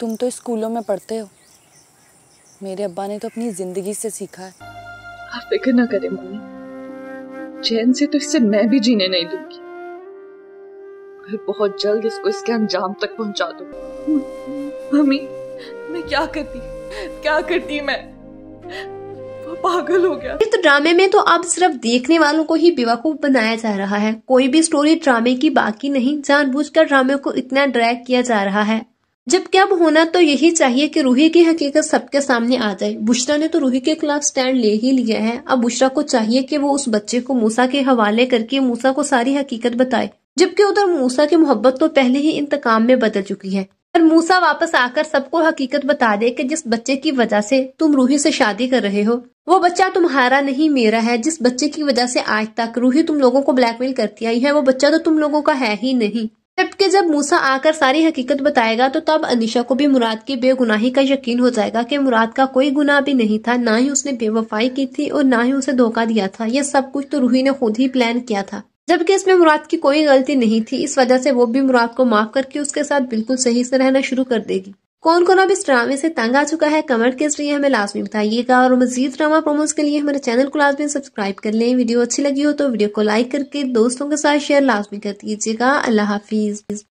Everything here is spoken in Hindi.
तुम तो स्कूलों में पढ़ते हो मेरे अब्बा ने तो अपनी जिंदगी से सीखा है आप फिक्र ना करें मम्मी चैन से तो इससे मैं भी जीने नहीं दूंगी मैं बहुत जल्द इसको इसके अंजाम तक पहुंचा दूं मम्मी मैं क्या करती क्या करती मैं पागल हो गया इस ड्रामे में तो अब सिर्फ देखने वालों को ही बेवकूफ बनाया जा रहा है कोई भी स्टोरी ड्रामे की बाकी नहीं जानबूझकर ड्रामे को इतना ड्रैग किया जा रहा है जबकि अब होना तो यही चाहिए कि रूही की हकीकत सबके सामने आ जाए बुशरा ने तो रूही के खिलाफ स्टैंड ले ही लिया है अब बुशरा को चाहिए कि वो उस बच्चे को मूसा के हवाले करके मूसा को सारी हकीकत बताए जबकि उधर मूसा की मोहब्बत तो पहले ही इंतकाम में बदल चुकी है पर मूसा वापस आकर सबको हकीकत बता दे कि जिस बच्चे की वजह से तुम रूही से शादी कर रहे हो वो बच्चा तुम्हारा नहीं मेरा है जिस बच्चे की वजह से आज तक रूही तुम लोगों को ब्लैकमेल करती आई है वो बच्चा तो तुम लोगों का है ही नहीं जबकि जब मूसा आकर सारी हकीकत बताएगा तो तब अनिशा को भी मुराद की बेगुनाही का यकीन हो जाएगा कि मुराद का कोई गुनाह भी नहीं था ना ही उसने बेवफाई की थी और ना ही उसे धोखा दिया था यह सब कुछ तो रूही ने खुद ही प्लान किया था जबकि इसमें मुराद की कोई गलती नहीं थी इस वजह से वो भी मुराद को माफ करके उसके साथ बिल्कुल सही से रहना शुरू कर देगी कौन कौन अब इस ड्रामे से तंग आ चुका है कमेंट के जरिए हमें लाजमी बताइएगा और मजीद ड्रामा प्रोमोज के लिए हमारे चैनल को लाजमी सब्सक्राइब कर लें वीडियो अच्छी लगी हो तो वीडियो को लाइक करके दोस्तों के साथ शेयर लाजमी कर दीजिएगा अल्लाह हाफिज़